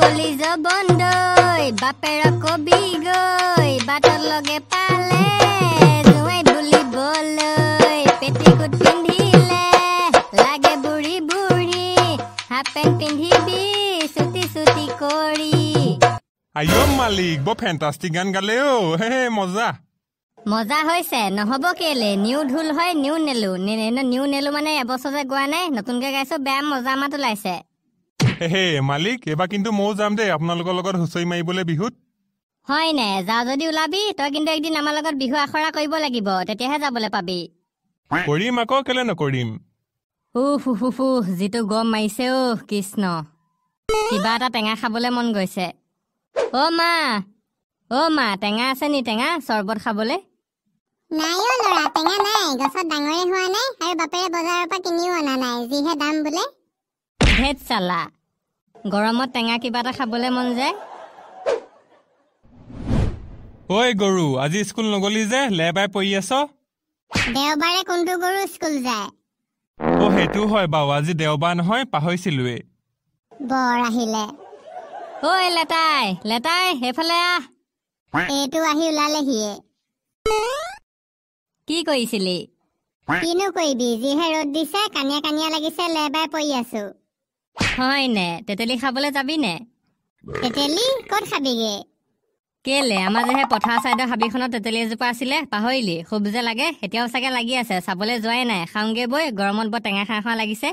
কলিজা বন্ধই বাপেৰ কবি গৈ বাটৰ লগে পালে জোঁৱাই বুলি বলৈ পেটিকোট পিন্ধিলে লাগে বুঢ়ী বুঢ়ী হাফপেণ্ট পিন্ধিবি চুটি চুটি কৰি আইঅ মালিক বৰ ফেণ্টাষ্টিক গান গালে অ হে হে মজা মজা হৈছে নহব কেলে নিউ ঢোল হয় নিউ নেলো নিউ নেলো মানে এবছৰ যে গোৱা নাই নতুনকে গাইছো বেয়া মজা মাত ওলাইছে হেই মালিক এইবাৰ কিন্তু ময়ো যাম দেই আপোনালোকৰ লগত হুঁচৰি মাৰিবলৈ বিহুত হয় নে যা যদি ওলাবি তই কিন্তু একদিন আমাৰ লগত বিহু আখৰা কৰিব লাগিব তেতিয়াহে যাবলৈ পাবি কৰিম আকৌ কেলে নকৰিম যিটো গম মাৰিছে অ কৃষ্ণ কিবা এটা টেঙা খাবলৈ মন গৈছে অ' মা অ' মা টেঙা আছে নি টেঙা চৰবত খাবলৈ ধেত চালা গৰমত টেঙা কিবা এটা খাবলৈ মন যায় ঐ গৰু আজি স্কুল নগলি যে লেবাই পৰি আছ দেওবাৰে কোনটো গৰু স্কুল যায় অ সেইটো হয় বাৰু আজি দেওবাৰ নহয় পাহৰিছিলোৱে বৰ আহিলে ঐ লেটাই লেটাই সেইফালে আহ এইটো আহি ওলালেহিয়ে কি কৰিছিলি কিনো কৰিবি যিহে ৰ'দ দিছে কানিয়া কানিয়া লাগিছে লেবাই পৰি আছো হয় নে তেতেলি খাবলৈ যাবি নে তেতেলি কত খাবিগে কেলে আমাৰ যেহে পথাৰ চাইডৰ হাবিখনত তেতেলি এজোপা আছিলে পাহৰিলি খুব যে লাগে এতিয়াও চাগে লাগি আছে চাবলৈ যোৱাই নাই খাওঁগে বৈ গৰমত বৰ টেঙা খাই খোৱা লাগিছে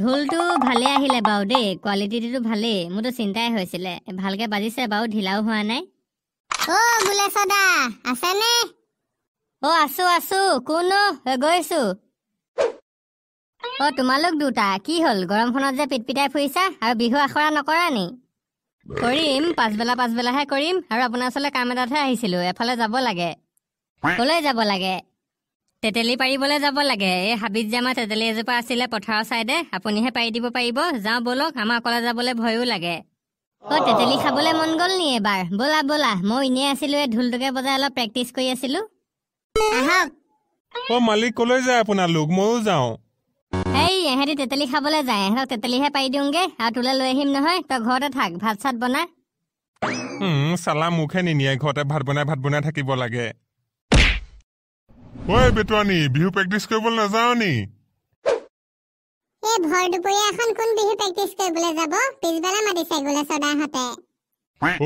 ঢোলটো ভালে আহিলে বাৰু দেই কোৱালিটিটো ভালেই মোৰতো চিন্তাই হৈছিলে ভালকে বাজিছে বাৰু ঢিলাও হোৱা নাই অ গুলে চদা অ আছো আছো কোনো গৈছো অ তোমালোক দুটা কি হল গৰমখনত যে পিটপিটাই ফুৰিছা আৰু বিহু আখৰা নকৰা নি কৰিম পাছবেলা পাছবেলাহে কৰিম আৰু আপোনাৰ ওচৰলৈ কাম এটাতহে আহিছিলো এফালে যাব লাগে কলৈ যাব লাগে তেতেলী পাৰিবলৈ যাব লাগে এই হাবিত যে আমাৰ তেতেলী এজোপা আছিলে পথাৰৰ ছাইডে আপুনিহে পাৰি দিব পাৰিব যাওঁ ব'লক আমাৰ অকলে যাবলৈ ভয়ো লাগে অ তেতেলি খাবলৈ মন গল নি এবাৰ বলা বলা মই এনে আছিলো এ ঢোলটোকে বজাই অলপ প্ৰেক্টিচ কৰি আছিলো অ মালিক কলৈ যায় আপোনাৰ লোক ময়ো যাওঁ এই এহেঁতি তেতেলি খাবলৈ যায় এহেঁতক তেতেলিহে পাৰি দিওঁগে আৰু তোলৈ লৈ আহিম নহয় তই ঘৰতে থাক ভাত চাত বনা চালা মুখে নিনিয়ে ঘৰতে ভাত বনাই ভাত বনাই থাকিব লাগে ঐ বেটুৱানী বিহু প্ৰেক্টিচ কৰিবলৈ নাযাওঁ নি এই ভৰ দুপৰীয়া এখন কোন বিহু প্ৰেক্টিচ কৰিবলৈ যাব পিছবেলা মাতিছে গোলা চৰ্দাৰহঁতে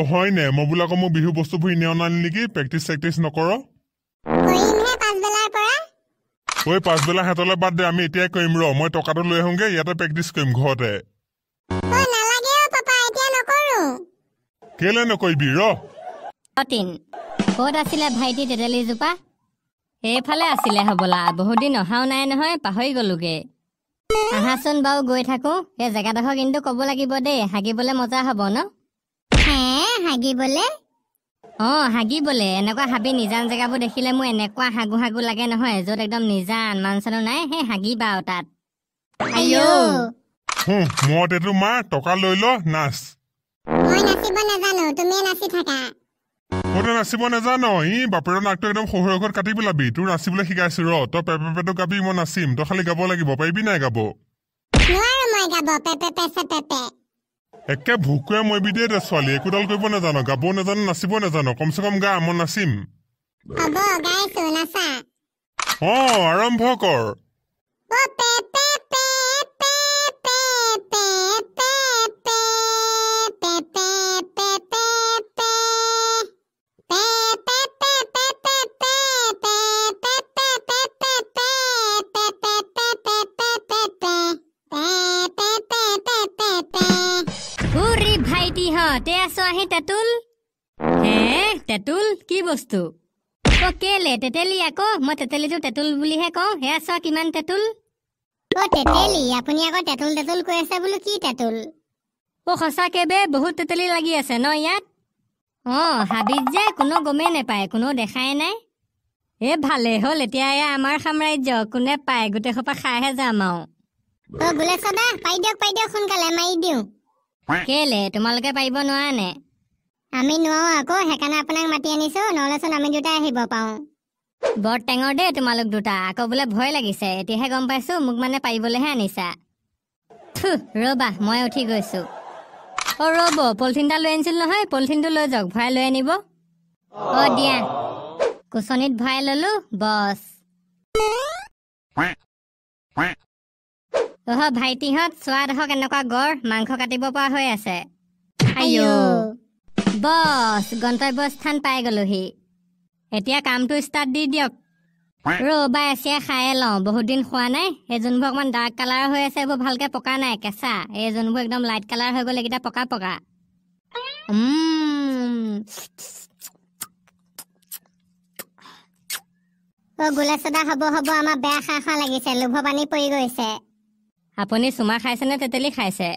অ হয় নে মই বোলে আকৌ মোৰ বিহু বস্তুবোৰ ইনেও নানি নেকি প্ৰেক্টিচ চেক্টিচ নকৰিমহে পাছবেলাৰ পৰা ঐ পাছবেলা হাতলৈ বাদ দে আমি এতিয়াই কৰিম ৰ মই টকাটো লৈ আহোগে ইয়াতে প্ৰেক্টিচ কৰিম ঘৰতে কেলে নকৰিবি ৰতিন ক'ত আছিলে ভাইটি তেতেলিজোপা সেইফালে আছিলে হবলা বহুত দিন অহাও নাই নহয় পাহৰি গলোগে আহাচোন বাৰু গৈ থাকো এই জেগাডোখৰ কিন্তু কব লাগিব দেই হাগিবলৈ মজা হব ন অঁ হাগিবলে এনেকুৱা হাবি নিজান জেগাবোৰ দেখিলে মোৰ এনেকুৱা হাগু হাগু লাগে নহয় য'ত একদম নিজান মান চানো নাই সেই হাগিবা আৰু তাত মই তেতিয়া মা টকা লৈ লাচিব নাজানো তুমি নাচি থাকা তই নাচিব নাজান ই বাপেৰৰ নাকটো একদম শহুৰ ঘৰত কাটি পেলাবি তোৰ নাচিবলৈ শিকাইছো ৰ তই পেপে পেটো গাবি মই নাচিম তই খালি গাব লাগিব পাৰিবি নাই গাব একে ভুকুৱে মই বিদে দে ছোৱালী একোডাল কৰিব নাজান গাব নাজানো নাচিব নাজানো কমচে কম গা মই নাচিম অ আৰম্ভ কৰ সিহ তে আছো আহি তেতুল হে তেতুল কি বস্তু ক কেলে তেতেলি আকো মই তেতেলি তেতুল বুলিহে কওঁ হে আছো কিমান তেতুল অ তেতেলি আপুনি আকৌ তেতুল তেতুল কৈ আছে বোলো কি তেতুল অ সঁচাকে বে বহুত তেতেলি লাগি আছে ন ইয়াত অঁ হাবিত যে কোনো গমেই নাপায় কোনো দেখাই নাই এ ভালে হ'ল এতিয়া এয়া আমাৰ সাম্ৰাজ্য কোনে পায় গোটেইসোপা খাইহে যাম আৰু বোলে চাবা পাই দিয়ক পাই দিয়ক সোনকালে মাৰি দিওঁ কেলে তোমালোকে পাৰিব নোৱাৰা নে আমি নোৱাৰো আকৌ সেইকাৰণে আপোনাক মাতি আনিছো নহ'লে চোন আমি দুটা আহিব পাৰো বৰ টেঙৰ দেই তোমালোক দুটা আকৌ বোলে ভয় লাগিছে এতিয়াহে গম পাইছো মোক মানে পাৰিবলৈহে আনিছা ৰবা মই উঠি গৈছো অ ৰব পলিথিনটা লৈ আনিছিল নহয় পলিথিনটো লৈ যাওক ভৰাই লৈ আনিব অ দিয়া কুচনিত ভৰাই ললো বছ অহ ভাইটিহঁত স্বাদ হওক এনেকুৱা গড় মাংস কাটিব পৰা হৈ আছে বচ গন্তব্য স্থান পাই গলোহি এতিয়া কামটো ষ্টাৰ্ট দি দিয়ক ৰবা এচিয়া খায়ে লওঁ বহুত দিন খোৱা নাই এই যোনবোৰ অকমান ডাৰ্ক কালাৰ হৈ আছে এইবোৰ ভালকে পকা নাই কেঁচা এই যোনবোৰ একদম লাইট কালাৰ হৈ গ'লে এইকেইটা পকা পকা গোলা চদা হব হব আমাৰ বেয়া খা খা লাগিছে লোভ পানী পৰি গৈছে আপুনি চুমা খাইছে নে তেতেলি খাইছে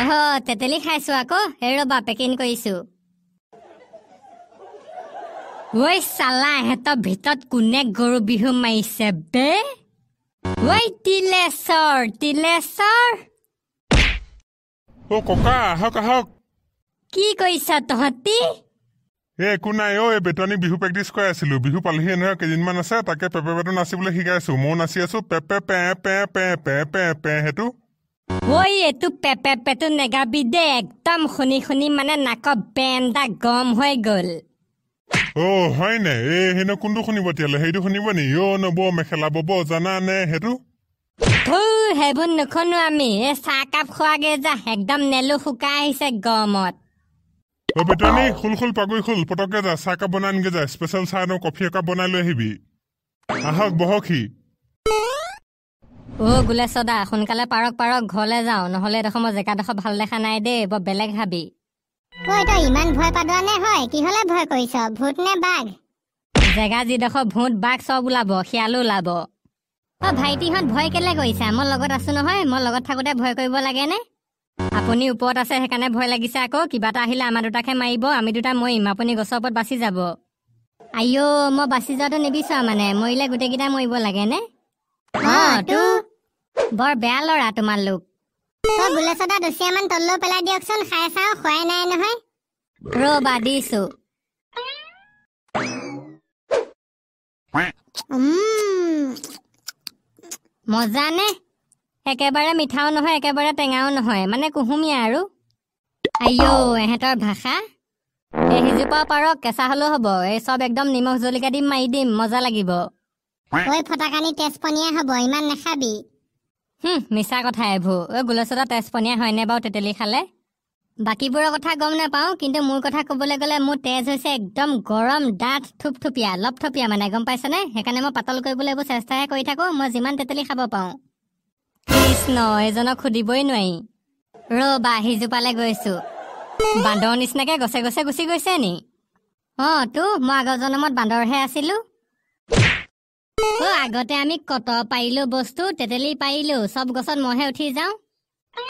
অহ তেতেলি খাইছো আকৌ হে ৰবা পেকিং কৰিছো ঐ চালা এহেঁতৰ ভিতৰত কোনে গৰু বিহু মাৰিছে বে ঐ তিলেশ্বৰ তিলেশ্বৰ ককা আহক আহক কি কৰিছা তহঁতি এই একো নাই অ' এই বিহু প্ৰেক্টিচ কৰাই আছিলোঁ বিহু পালেহি নহয় কেইদিনমান আছে তাকে পেপে পেটো নাচিবলৈ শিকাই আছো ময়ো নাচি আছো পেপে পে পে পে পে পে পে সেইটো একদম শুনি শুনি মানে গম হৈ গ'ল অ হয় এই হেনো কোনটো শুনিব তেতিয়াহ'লে সেইটো শুনিব নি অ নব মেখেলা বব জানা নে সেইটো সেইবোৰ নুশুনো আমি এই চাহকাপ খোৱাগে যা একদম নেলু শুকাই আহিছে গমত বেটানী খোল খোল পাগৈ খোল পটককে যা চাহ একাপ বনাই এনেকে যা স্পেচিয়েল চাহ আৰু কফি একাপ বনাই লৈ আহিবি আহক বহকি অ গুলেশ্বৰ দা সোনকালে পাৰক পাৰক ঘৰলে যাওঁ নহলে এডোখৰ মই জেগাডোখৰ ভাল দেখা নাই দেই বৰ বেলেগ ভাবি তই তই ইমান ভয় পাদোৱা নে হয় কিহলে ভয় কৰিছ ভূত নে বাঘ জেগা যিডোখৰ ভূত বাঘ চব ওলাব শিয়ালো ওলাব অ ভাইটিহঁত ভয় কেলে কৰিছা মই লগত আছো নহয় মই লগত থাকোঁতে ভয় কৰিব লাগেনে আপুনি ওপৰত আছে সেইকাৰণে ভয় লাগিছে আকৌ কিবা এটা আহিলে আমাৰ দুটাকে মাৰিব আমি দুটা মৰিম আপুনি গছৰ ওপৰত বাচি যাব আইঅ মই বাচি যোৱাটো নিবিচাৰ মানে মৰিলে গোটেইকেইটা মৰিব লাগে নে বৰ বেয়া লৰা তোমাৰ নহয় ৰবা মজা নে একেবাৰে মিঠাও নহয় একেবাৰে টেঙাও নহয় মানে কুহুমীয়া আৰু আইঅ' এহেঁতৰ ভাষা এই সিজোপা পাৰক কেঁচা হলেও হব এই চব একদম নিমখ জলকীয়া দি মাৰি দিম মজা লাগিব মিছা কথা এইবোৰ ঐ গুলচটা তেজপনীয়া হয়নে বাৰু তেতেলি খালে বাকীবোৰৰ কথা গম নাপাওঁ কিন্তু মোৰ কথা ক'বলৈ গ'লে মোৰ তেজ হৈছে একদম গৰম ডাঠ থুপথুপীয়া লপথপীয়া মানে গম পাইছেনে সেইকাৰণে মই পাতল কৰিবলৈ এইবোৰ চেষ্টাহে কৰি থাকোঁ মই যিমান তেতেলি খাব পাৰোঁ কৃষ্ণ এজনক সুধিবই নোৱাৰি ৰবা সিজোপালে গৈছো বান্দৰ নিচিনাকে গছে গছে গুচি গৈছে নি অ তো মই আগৰ জনমত বান্দৰহে আছিলো অ আগতে আমি কত পাৰিলো বস্তু তেতেলি পাৰিলো চব গছত মইহে উঠি যাওঁ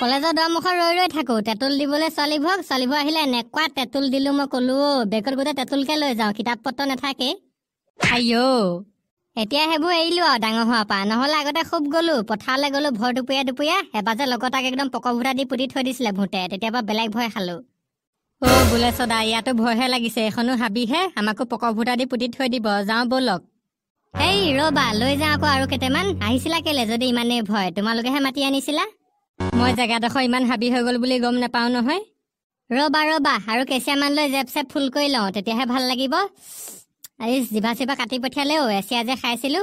কলেজৰ দমমুখত ৰৈ ৰৈ থাকো তেতুল দিবলৈ ছোৱালীবোৰক ছোৱালীবোৰ আহিলে এনেকুৱা তেঁতুল দিলো মই কলো বেগত গোটেই তেতুলকে লৈ যাওঁ কিতাপ পত্ৰ নাথাকেই আইঅ' এতিয়া সেইবোৰ এৰিলো আৰু ডাঙৰ হোৱাৰ পৰা নহলে আগতে খুব গলো পথাৰলৈ গলো ভৰ দুপৰীয়া দুপৰীয়া এবাৰ যে লগতাক একদম পকভূটা দি পুতি থৈ দিছিলে ভূতে তেতিয়াৰ পৰা বেলেগ ভয় খালো অ বোলে চদা ইয়াতো ভয়হে লাগিছে এইখনো হাবিহে আমাকো পকভূটা দি পুতি থৈ দিব যাওঁ বলক এই ৰবা লৈ যাওঁ আকৌ আৰু কেইটামান আহিছিলা কেলে যদি ইমানেই ভয় তোমালোকেহে মাতি আনিছিলা মই জেগাডোখৰ ইমান হাবি হৈ গল বুলি গম নাপাওঁ নহয় ৰবা ৰবা আৰু কেচিয়ামান লৈ জেপ চেপ ফুল কৰি লওঁ তেতিয়াহে ভাল লাগিব আজি জিভা চিভা কাটি পঠিয়ালে ঐ এচিয়া যে খাইছিলো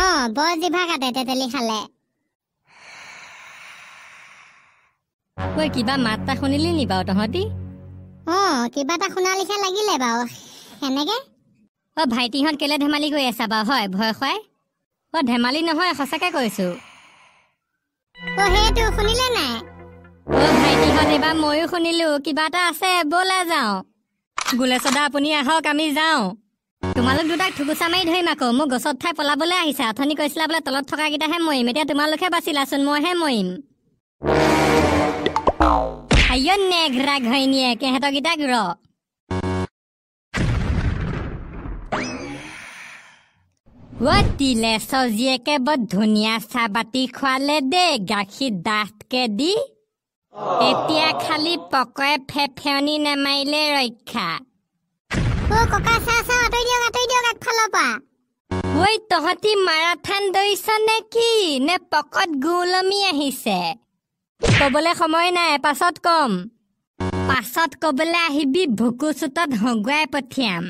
অঁ বৰ জিভা কাটে তেতেলি খালে ঐ কিবা মাত এটা শুনিলি নি বাৰু তহঁতি অঁ কিবা এটা শুনা লিখা লাগিলে বাৰু সেনেকে অ' ভাইটিহঁত কেলে ধেমালি কৰি আছা বাৰু হয় ভয় খুৱাই অ' ধেমালি নহয় সঁচাকে কৈছো সেইটো শুনিলে নাই অ' ভাইটিহঁত এইবাৰ ময়ো শুনিলো কিবা এটা আছে ব'লা যাওঁ গুলেচদা আপুনি আহক আমি যাওঁ তোমালোক দুটাক ঠুকুচা মাৰি ধৰিম আকৌ মোক গছত ঠাই পলাবলৈ আহিছা অথনি কৈছিলা বোলে তলত থকা কেইটাহে মৰিম এতিয়া তোমালোকে বাচিলাচোন মইহে মৰিম ঘৈণীয়েকেহঁতকেইটাক ৰ জীয়েকে বৰ ধুনীয়া চাহ বাতি খোৱালে দে গাখীৰ ডাঠকে দি এতিয়া খালি পকৰে ফেফেনি নেমাৰিলে ৰক্ষা ঐ তহঁতি মাৰাথান দৌৰিছ নে কি নে পকত গুলমি আহিছে কবলে সময় নাই পাছত কম পাছত কবলে আহিবি ভুকু চুতত হগুৱাই পঠিয়াম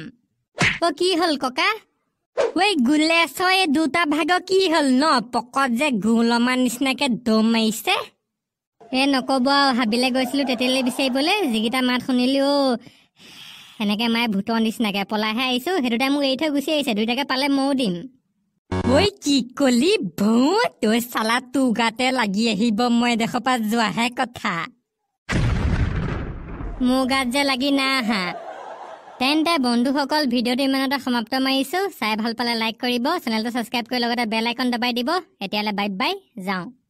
অ কি হল ককা ঐ গুলেশ্বৰ এই দুটা ভাগ কি হল ন পকত যে গুলমাৰ নিচিনাকে দম মাৰিছে এ নকব আৰু হাবিলে গৈছিলো তেতিয়ালৈ বিচাৰিবলৈ যিকেইটা মাত শুনিলো অ এনেকে মায়ে ভূতৰ নিচিনাকে পলাইহে আহিছো সেইটোতে মোক এৰি থৈ গুচি আহিছে দুইটাকে পালে ময়ো দিম ঐ কি কলি ভৌ তই চালা গাতে লাগি আহিব মই পৰা যোৱাহে কথা মোৰ গাত যে লাগি নাহা তেন্তে বন্ধুসকল ভিডিঅ'টো ইমানতে সমাপ্ত মাৰিছোঁ চাই ভাল পালে লাইক কৰিব চেনেলটো ছাবস্ক্ৰাইব কৰি লগতে বেল আইকন দবাই দিব এতিয়ালৈ বাই বাই যাওঁ